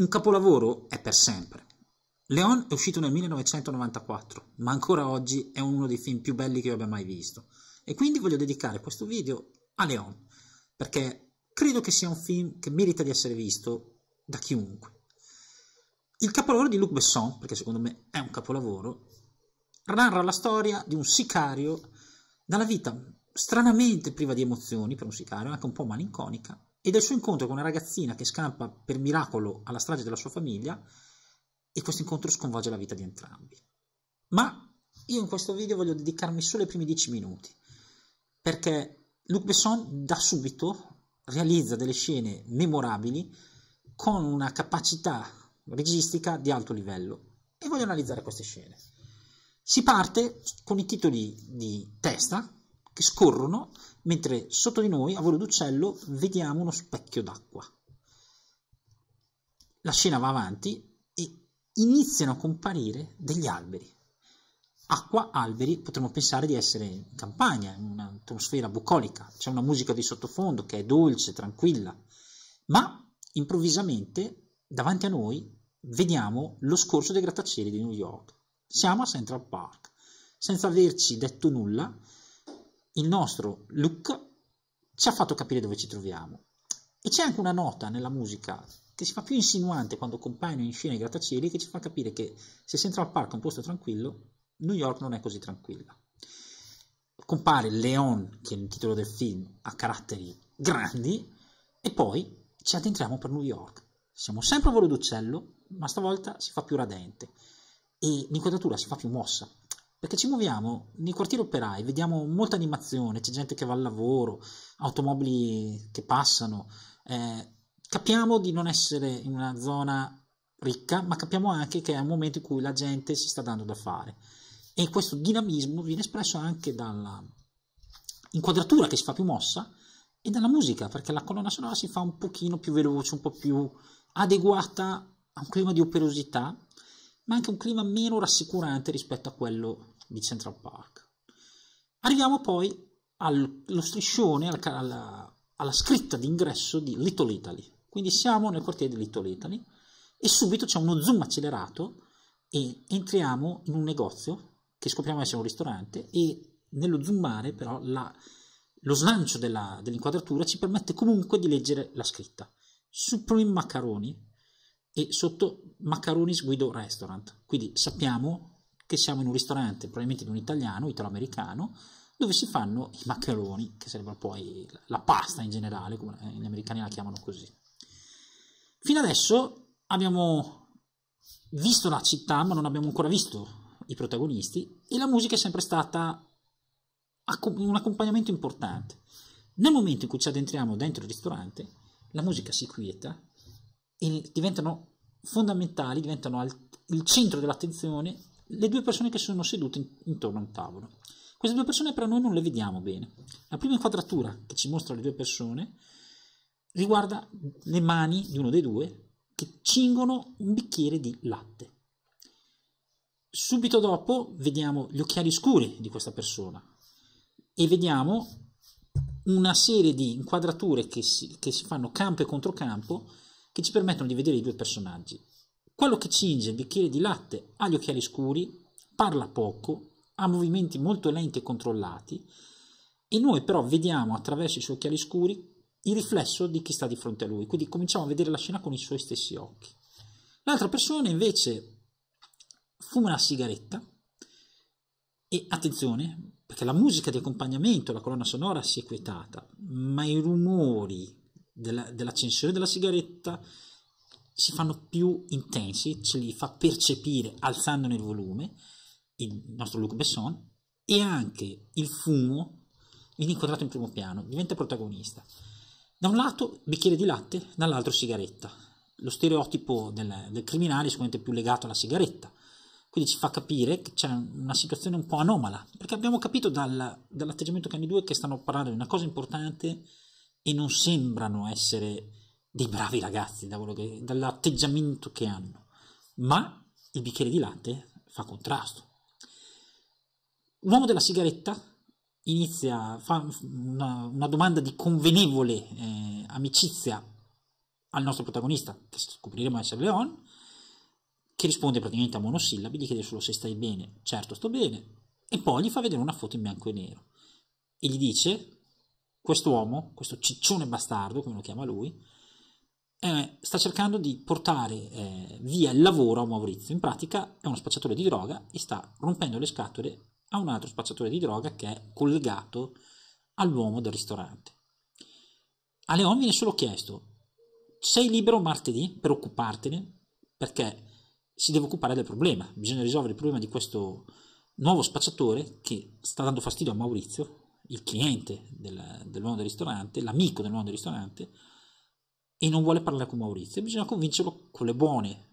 Un capolavoro è per sempre. Leon è uscito nel 1994, ma ancora oggi è uno dei film più belli che io abbia mai visto. E quindi voglio dedicare questo video a Leon, perché credo che sia un film che merita di essere visto da chiunque. Il capolavoro di Luc Besson, perché secondo me è un capolavoro, narra la storia di un sicario dalla vita stranamente priva di emozioni per un sicario, anche un po' malinconica, e del suo incontro con una ragazzina che scampa per miracolo alla strage della sua famiglia e questo incontro sconvolge la vita di entrambi. Ma io in questo video voglio dedicarmi solo ai primi dieci minuti perché Luc Besson da subito realizza delle scene memorabili con una capacità registica di alto livello e voglio analizzare queste scene. Si parte con i titoli di testa che scorrono, mentre sotto di noi, a volo d'uccello, vediamo uno specchio d'acqua. La scena va avanti e iniziano a comparire degli alberi. Acqua, alberi, potremmo pensare di essere in campagna, in un'atmosfera bucolica, c'è una musica di sottofondo che è dolce, tranquilla, ma improvvisamente davanti a noi vediamo lo scorso dei grattacieli di New York. Siamo a Central Park. Senza averci detto nulla, il nostro look ci ha fatto capire dove ci troviamo. E c'è anche una nota nella musica che si fa più insinuante quando compaiono in scena i grattacieli che ci fa capire che se Central Park è un posto tranquillo, New York non è così tranquilla. Compare Leon, che è il titolo del film, a caratteri grandi, e poi ci addentriamo per New York. Siamo sempre a volo d'uccello, ma stavolta si fa più radente e l'inquadratura si fa più mossa, perché ci muoviamo nei quartieri operai, vediamo molta animazione, c'è gente che va al lavoro, automobili che passano. Eh, capiamo di non essere in una zona ricca, ma capiamo anche che è un momento in cui la gente si sta dando da fare. E questo dinamismo viene espresso anche dalla inquadratura che si fa più mossa e dalla musica, perché la colonna sonora si fa un pochino più veloce, un po' più adeguata a un clima di operosità ma anche un clima meno rassicurante rispetto a quello di Central Park. Arriviamo poi allo striscione, alla, alla scritta d'ingresso di Little Italy, quindi siamo nel quartiere di Little Italy e subito c'è uno zoom accelerato e entriamo in un negozio che scopriamo essere un ristorante e nello zoomare però la, lo slancio della, dell'inquadratura ci permette comunque di leggere la scritta. Supreme Macaroni e sotto Macaronis Guido Restaurant. Quindi sappiamo che siamo in un ristorante, probabilmente di un italiano, italo-americano, dove si fanno i maccheroni, che sarebbero poi la pasta in generale, come gli americani la chiamano così. Fino adesso abbiamo visto la città, ma non abbiamo ancora visto i protagonisti, e la musica è sempre stata un accompagnamento importante. Nel momento in cui ci addentriamo dentro il ristorante, la musica si quieta e diventano fondamentali, diventano il centro dell'attenzione le due persone che sono sedute intorno a un tavolo. Queste due persone però noi non le vediamo bene. La prima inquadratura che ci mostra le due persone riguarda le mani di uno dei due che cingono un bicchiere di latte. Subito dopo vediamo gli occhiali scuri di questa persona e vediamo una serie di inquadrature che si, che si fanno campo e contro campo che ci permettono di vedere i due personaggi. Quello che cinge il bicchiere di latte ha gli occhiali scuri, parla poco, ha movimenti molto lenti e controllati e noi però vediamo attraverso i suoi occhiali scuri il riflesso di chi sta di fronte a lui, quindi cominciamo a vedere la scena con i suoi stessi occhi. L'altra persona invece fuma una sigaretta e attenzione, perché la musica di accompagnamento, la colonna sonora si è quietata, ma i rumori della, dell'accensore della sigaretta si fanno più intensi, ce li fa percepire alzandone il volume, il nostro Luc Besson, e anche il fumo viene inquadrato in primo piano, diventa protagonista. Da un lato bicchiere di latte, dall'altro sigaretta. Lo stereotipo del, del criminale è sicuramente più legato alla sigaretta, quindi ci fa capire che c'è una situazione un po' anomala, perché abbiamo capito dal, dall'atteggiamento che hanno i due che stanno parlando di una cosa importante e non sembrano essere dei bravi ragazzi da che, dall'atteggiamento che hanno, ma il bicchiere di latte fa contrasto. L'uomo della sigaretta inizia, fa una, una domanda di convenevole eh, amicizia al nostro protagonista, che scopriremo essere Leon, che risponde praticamente a monosillabi, gli chiede solo se stai bene, certo sto bene, e poi gli fa vedere una foto in bianco e nero e gli dice questo uomo, questo ciccione bastardo, come lo chiama lui, eh, sta cercando di portare eh, via il lavoro a Maurizio. In pratica è uno spacciatore di droga e sta rompendo le scatole a un altro spacciatore di droga che è collegato all'uomo del ristorante. A Leon viene solo chiesto, sei libero martedì per occupartene? Perché si deve occupare del problema, bisogna risolvere il problema di questo nuovo spacciatore che sta dando fastidio a Maurizio, il cliente del, del del ristorante, l'amico dell'uomo del ristorante, e non vuole parlare con Maurizio. Bisogna convincerlo con le buone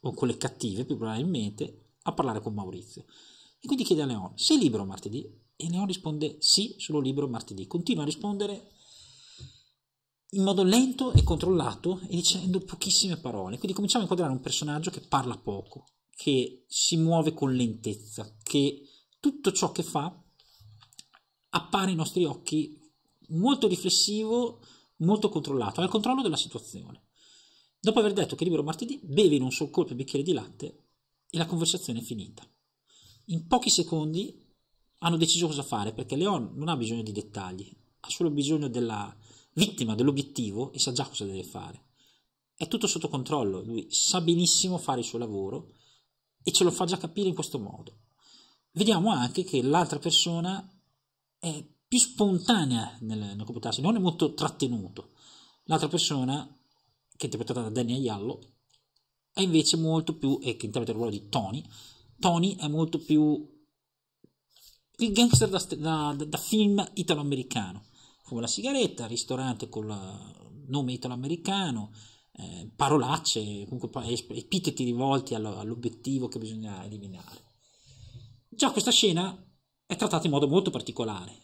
o con le cattive, più probabilmente, a parlare con Maurizio. E quindi chiede a Leon, sei libero martedì? E Leon risponde sì, sono libero martedì. Continua a rispondere in modo lento e controllato e dicendo pochissime parole. Quindi cominciamo a inquadrare un personaggio che parla poco, che si muove con lentezza, che tutto ciò che fa appare ai nostri occhi molto riflessivo, molto controllato, al controllo della situazione. Dopo aver detto che libero martedì, bevi in un sol colpo il bicchiere di latte e la conversazione è finita. In pochi secondi hanno deciso cosa fare perché Leon non ha bisogno di dettagli, ha solo bisogno della vittima, dell'obiettivo e sa già cosa deve fare. È tutto sotto controllo, lui sa benissimo fare il suo lavoro e ce lo fa già capire in questo modo. Vediamo anche che l'altra persona è più spontanea nel, nel comportarsi, non è molto trattenuto. L'altra persona, che è interpretata da Danny Aiello, è invece molto più, e che interpreta il ruolo di Tony, Tony è molto più il gangster da, da, da film italo-americano. Fuma la sigaretta, ristorante con il nome italo-americano, eh, parolacce, comunque epiteti rivolti all'obiettivo che bisogna eliminare. Già questa scena è trattata in modo molto particolare.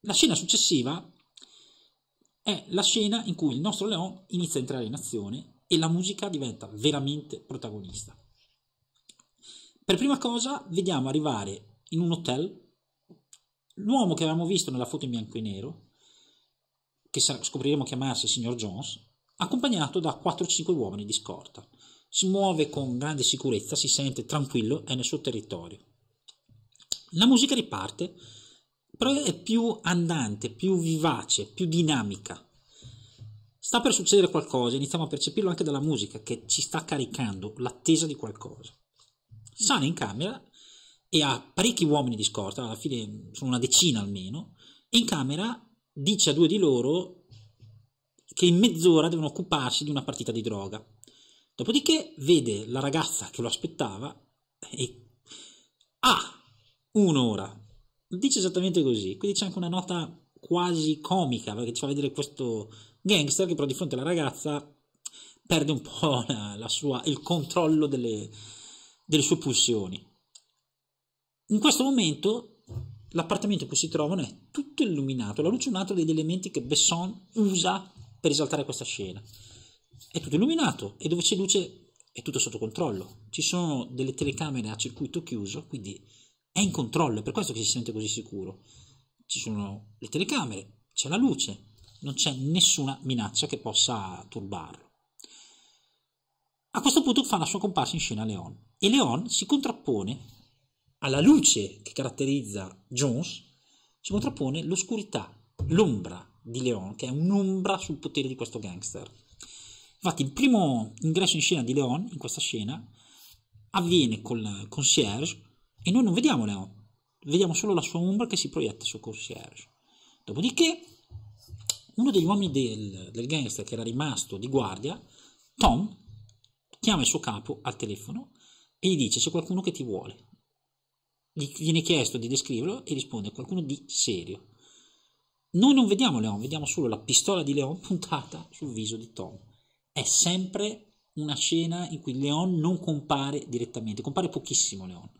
La scena successiva è la scena in cui il nostro Leon inizia a entrare in azione e la musica diventa veramente protagonista. Per prima cosa vediamo arrivare in un hotel l'uomo che avevamo visto nella foto in bianco e nero, che scopriremo chiamarsi il signor Jones, accompagnato da 4-5 uomini di scorta. Si muove con grande sicurezza, si sente tranquillo, è nel suo territorio. La musica riparte, però è più andante, più vivace, più dinamica. Sta per succedere qualcosa, iniziamo a percepirlo anche dalla musica che ci sta caricando l'attesa di qualcosa. Sale in camera e ha parecchi uomini di scorta, alla fine sono una decina almeno, e in camera dice a due di loro che in mezz'ora devono occuparsi di una partita di droga. Dopodiché vede la ragazza che lo aspettava e... Ah! un'ora. Dice esattamente così, quindi c'è anche una nota quasi comica perché ci fa vedere questo gangster che però di fronte alla ragazza perde un po' la, la sua, il controllo delle, delle sue pulsioni. In questo momento l'appartamento in cui si trovano è tutto illuminato, la luce è un altro degli elementi che Besson usa per esaltare questa scena. È tutto illuminato e dove c'è luce è tutto sotto controllo. Ci sono delle telecamere a circuito chiuso, quindi è in controllo, è per questo che si sente così sicuro. Ci sono le telecamere, c'è la luce, non c'è nessuna minaccia che possa turbarlo. A questo punto fa la sua comparsa in scena Leon e Leon si contrappone alla luce che caratterizza Jones, si contrappone l'oscurità, l'ombra di Leon, che è un'ombra sul potere di questo gangster. Infatti il primo ingresso in scena di Leon, in questa scena, avviene col concierge e noi non vediamo Leon, vediamo solo la sua ombra che si proietta sul Concierge. Dopodiché, uno degli uomini del, del gangster che era rimasto di guardia, Tom, chiama il suo capo al telefono e gli dice c'è qualcuno che ti vuole. Gli viene chiesto di descriverlo e risponde qualcuno di serio. Noi non vediamo Leon, vediamo solo la pistola di Leon puntata sul viso di Tom. È sempre una scena in cui Leon non compare direttamente, compare pochissimo Leon.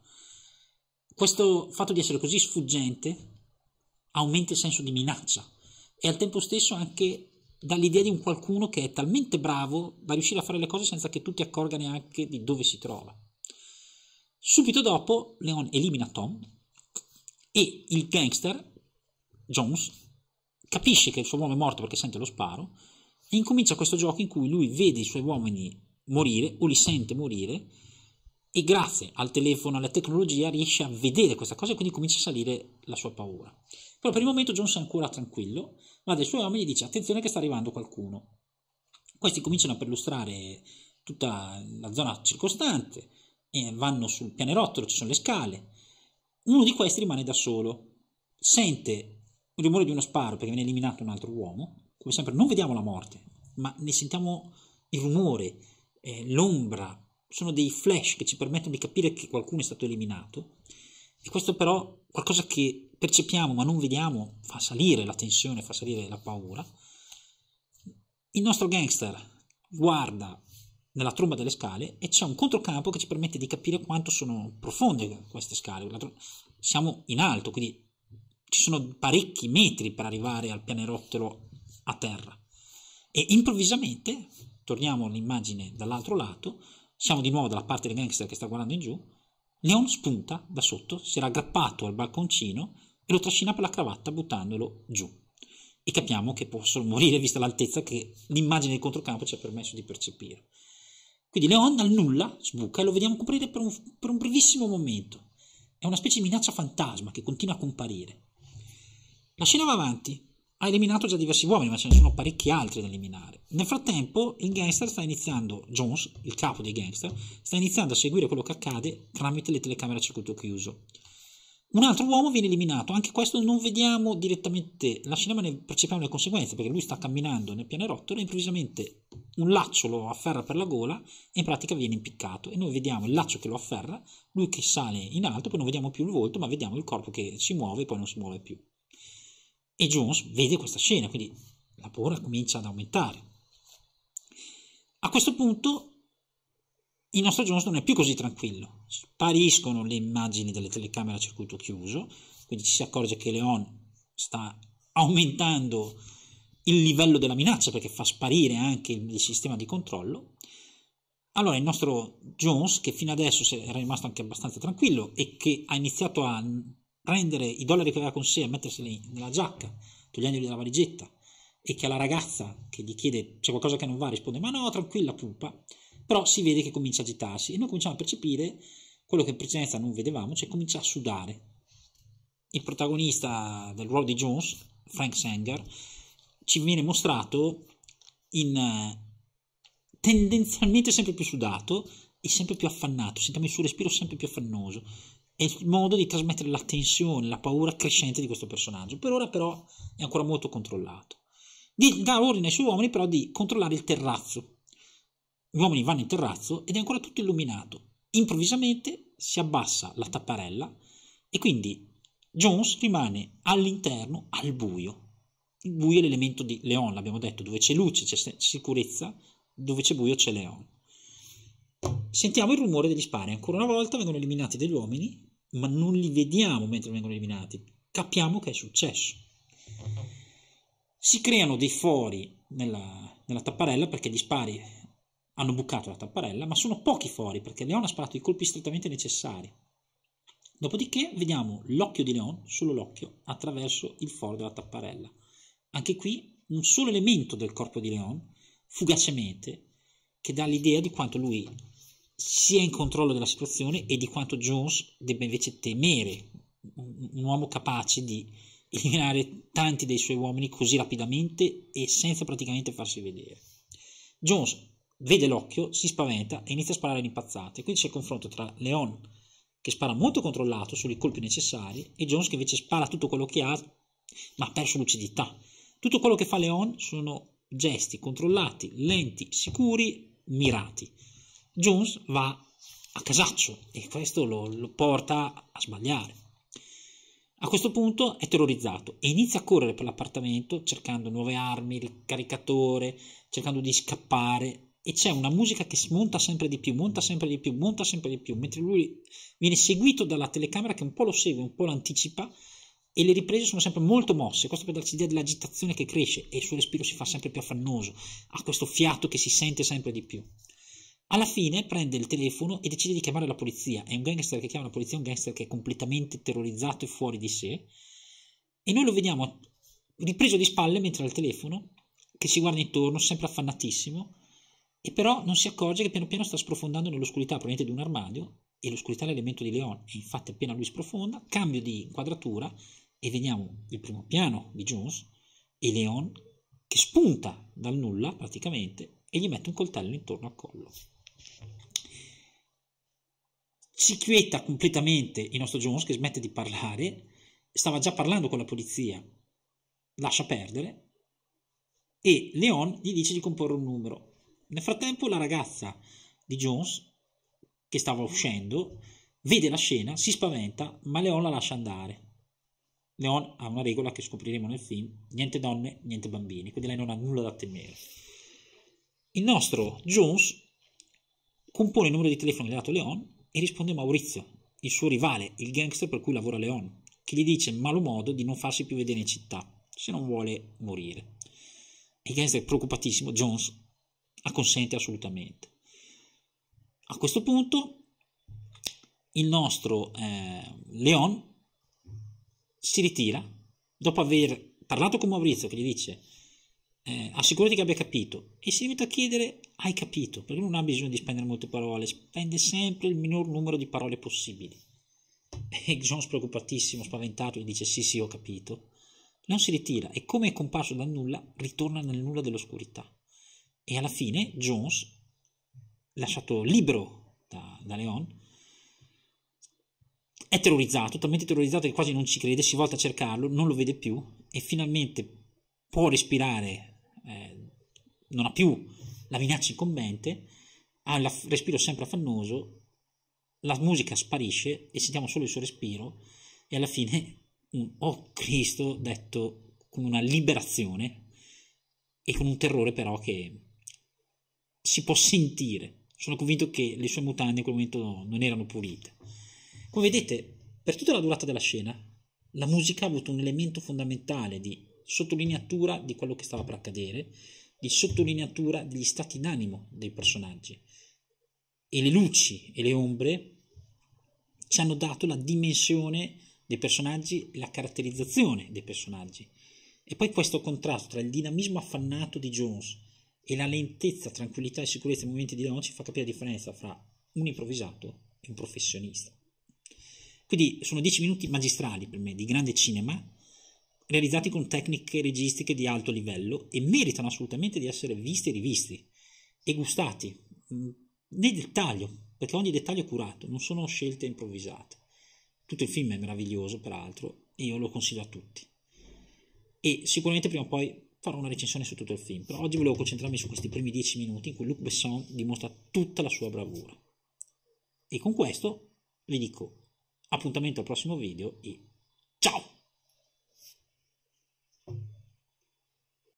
Questo fatto di essere così sfuggente aumenta il senso di minaccia e al tempo stesso anche dall'idea di un qualcuno che è talmente bravo da riuscire a fare le cose senza che tu ti accorga neanche di dove si trova. Subito dopo Leon elimina Tom e il gangster Jones capisce che il suo uomo è morto perché sente lo sparo e incomincia questo gioco in cui lui vede i suoi uomini morire o li sente morire e grazie al telefono, alla tecnologia riesce a vedere questa cosa e quindi comincia a salire la sua paura. Però per il momento Jones è ancora tranquillo, ma dai suoi uomini gli dice attenzione che sta arrivando qualcuno. Questi cominciano a perlustrare tutta la zona circostante, eh, vanno sul pianerottolo, ci sono le scale. Uno di questi rimane da solo, sente il rumore di uno sparo perché viene eliminato un altro uomo, come sempre non vediamo la morte, ma ne sentiamo il rumore, eh, l'ombra sono dei flash che ci permettono di capire che qualcuno è stato eliminato e questo però qualcosa che percepiamo ma non vediamo fa salire la tensione, fa salire la paura. Il nostro gangster guarda nella tromba delle scale e c'è un controcampo che ci permette di capire quanto sono profonde queste scale. Siamo in alto, quindi ci sono parecchi metri per arrivare al pianerottolo a terra. E improvvisamente, torniamo all'immagine dall'altro lato, siamo di nuovo dalla parte del gangster che sta guardando in giù. Leon spunta da sotto, si era aggrappato al balconcino e lo trascina per la cravatta buttandolo giù. E capiamo che possono morire vista l'altezza che l'immagine del controcampo ci ha permesso di percepire. Quindi Leon dal nulla sbuca e lo vediamo coprire per un, per un brevissimo momento. È una specie di minaccia fantasma che continua a comparire. La scena va avanti, ha eliminato già diversi uomini, ma ce ne sono parecchi altri da eliminare. Nel frattempo, il gangster sta iniziando, Jones, il capo dei gangster, sta iniziando a seguire quello che accade tramite le telecamere a circuito chiuso. Un altro uomo viene eliminato, anche questo non vediamo direttamente la scena, ma ne percepiamo le conseguenze, perché lui sta camminando nel pianerottolo e improvvisamente un laccio lo afferra per la gola e in pratica viene impiccato e noi vediamo il laccio che lo afferra, lui che sale in alto, poi non vediamo più il volto, ma vediamo il corpo che si muove e poi non si muove più. E Jones vede questa scena, quindi la paura comincia ad aumentare. A questo punto il nostro Jones non è più così tranquillo. Spariscono le immagini delle telecamere a circuito chiuso, quindi ci si accorge che Leon sta aumentando il livello della minaccia perché fa sparire anche il, il sistema di controllo. Allora il nostro Jones, che fino adesso era rimasto anche abbastanza tranquillo e che ha iniziato a prendere i dollari che aveva con sé e metterseli nella giacca, togliendoli dalla valigetta, e che alla ragazza che gli chiede c'è qualcosa che non va risponde ma no, tranquilla pupa, però si vede che comincia a agitarsi e noi cominciamo a percepire quello che in precedenza non vedevamo, cioè comincia a sudare. Il protagonista del ruolo di Jones, Frank Sanger, ci viene mostrato in tendenzialmente sempre più sudato e sempre più affannato, sentiamo il suo respiro sempre più affannoso, è il modo di trasmettere la tensione, la paura crescente di questo personaggio. Per ora però è ancora molto controllato. Di, dà ordine ai suoi uomini però di controllare il terrazzo. Gli uomini vanno in terrazzo ed è ancora tutto illuminato. Improvvisamente si abbassa la tapparella e quindi Jones rimane all'interno al buio. Il buio è l'elemento di Leon, l'abbiamo detto, dove c'è luce, c'è sicurezza, dove c'è buio c'è Leon. Sentiamo il rumore degli spari, ancora una volta vengono eliminati degli uomini ma non li vediamo mentre vengono eliminati, capiamo che è successo. Si creano dei fori nella, nella tapparella perché gli spari hanno bucato la tapparella, ma sono pochi fori perché Leon ha sparato i colpi strettamente necessari. Dopodiché vediamo l'occhio di Leon, solo l'occhio, attraverso il foro della tapparella. Anche qui un solo elemento del corpo di Leon, fugacemente, che dà l'idea di quanto lui sia in controllo della situazione e di quanto Jones debba invece temere un uomo capace di eliminare tanti dei suoi uomini così rapidamente e senza praticamente farsi vedere. Jones vede l'occhio, si spaventa e inizia a sparare all'impazzata. Quindi c'è il confronto tra Leon che spara molto controllato sui colpi necessari e Jones che invece spara tutto quello che ha ma ha perso lucidità. Tutto quello che fa Leon sono gesti controllati, lenti, sicuri, mirati. Jones va a casaccio e questo lo, lo porta a sbagliare. A questo punto è terrorizzato e inizia a correre per l'appartamento cercando nuove armi, il caricatore, cercando di scappare e c'è una musica che smonta sempre di più, monta sempre di più, monta sempre di più, mentre lui viene seguito dalla telecamera che un po' lo segue, un po' lo anticipa e le riprese sono sempre molto mosse, questo per darci idea dell'agitazione che cresce e il suo respiro si fa sempre più affannoso, ha questo fiato che si sente sempre di più. Alla fine prende il telefono e decide di chiamare la polizia. È un gangster che chiama la polizia, un gangster che è completamente terrorizzato e fuori di sé. E noi lo vediamo ripreso di spalle mentre ha il telefono, che si guarda intorno, sempre affannatissimo, e però non si accorge che piano piano sta sprofondando nell'oscurità, proveniente di un armadio, e l'oscurità è l'elemento di Leon, e infatti appena lui sprofonda, cambio di inquadratura e vediamo il primo piano di Jones e Leon che spunta dal nulla praticamente e gli mette un coltello intorno al collo. Si quieta completamente il nostro Jones che smette di parlare, stava già parlando con la polizia, lascia perdere e Leon gli dice di comporre un numero. Nel frattempo la ragazza di Jones, che stava uscendo, vede la scena, si spaventa, ma Leon la lascia andare. Leon ha una regola che scopriremo nel film, niente donne, niente bambini, quindi lei non ha nulla da temere. Il nostro Jones compone il numero di telefono dato a Leon e risponde Maurizio, il suo rivale, il gangster per cui lavora Leon, che gli dice in malo modo di non farsi più vedere in città, se non vuole morire. Il gangster preoccupatissimo, Jones, acconsente assolutamente. A questo punto il nostro eh, Leon si ritira dopo aver parlato con Maurizio che gli dice eh, assicurati che abbia capito e si invita a chiedere hai capito, perché non ha bisogno di spendere molte parole, spende sempre il minor numero di parole possibili. E eh, Jones preoccupatissimo, spaventato, gli dice sì sì ho capito. Leon si ritira e come è comparso dal nulla, ritorna nel nulla dell'oscurità. E alla fine Jones, lasciato libero da, da Leon, è terrorizzato, talmente terrorizzato che quasi non ci crede, si volta a cercarlo, non lo vede più e finalmente può respirare eh, non ha più la minaccia incombente, ha il respiro sempre affannoso, la musica sparisce e sentiamo solo il suo respiro e alla fine un oh Cristo detto con una liberazione e con un terrore però che si può sentire. Sono convinto che le sue mutande in quel momento non erano pulite. Come vedete, per tutta la durata della scena, la musica ha avuto un elemento fondamentale di sottolineatura di quello che stava per accadere, di sottolineatura degli stati d'animo dei personaggi. E le luci e le ombre ci hanno dato la dimensione dei personaggi, la caratterizzazione dei personaggi. E poi questo contrasto tra il dinamismo affannato di Jones e la lentezza, tranquillità e sicurezza dei movimenti di Leon ci fa capire la differenza fra un improvvisato e un professionista. Quindi sono dieci minuti magistrali per me di grande cinema realizzati con tecniche registiche di alto livello e meritano assolutamente di essere visti e rivisti e gustati mm, nel dettaglio, perché ogni dettaglio è curato, non sono scelte improvvisate. Tutto il film è meraviglioso, peraltro, e io lo consiglio a tutti. E sicuramente prima o poi farò una recensione su tutto il film, però oggi volevo concentrarmi su questi primi dieci minuti in cui Luc Besson dimostra tutta la sua bravura. E con questo vi dico appuntamento al prossimo video e ciao!